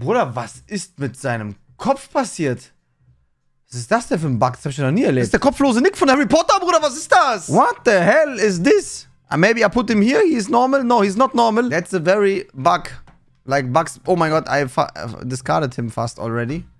Bruder, was ist mit seinem Kopf passiert? Was ist das denn für ein Bug? Das hab ich noch nie erlebt. Das ist der kopflose Nick von Harry Potter, Bruder. Was ist das? What the hell is this? Uh, maybe I put him here. He's normal. No, he's not normal. That's a very bug. Like bugs. Oh mein Gott, I discarded him fast already.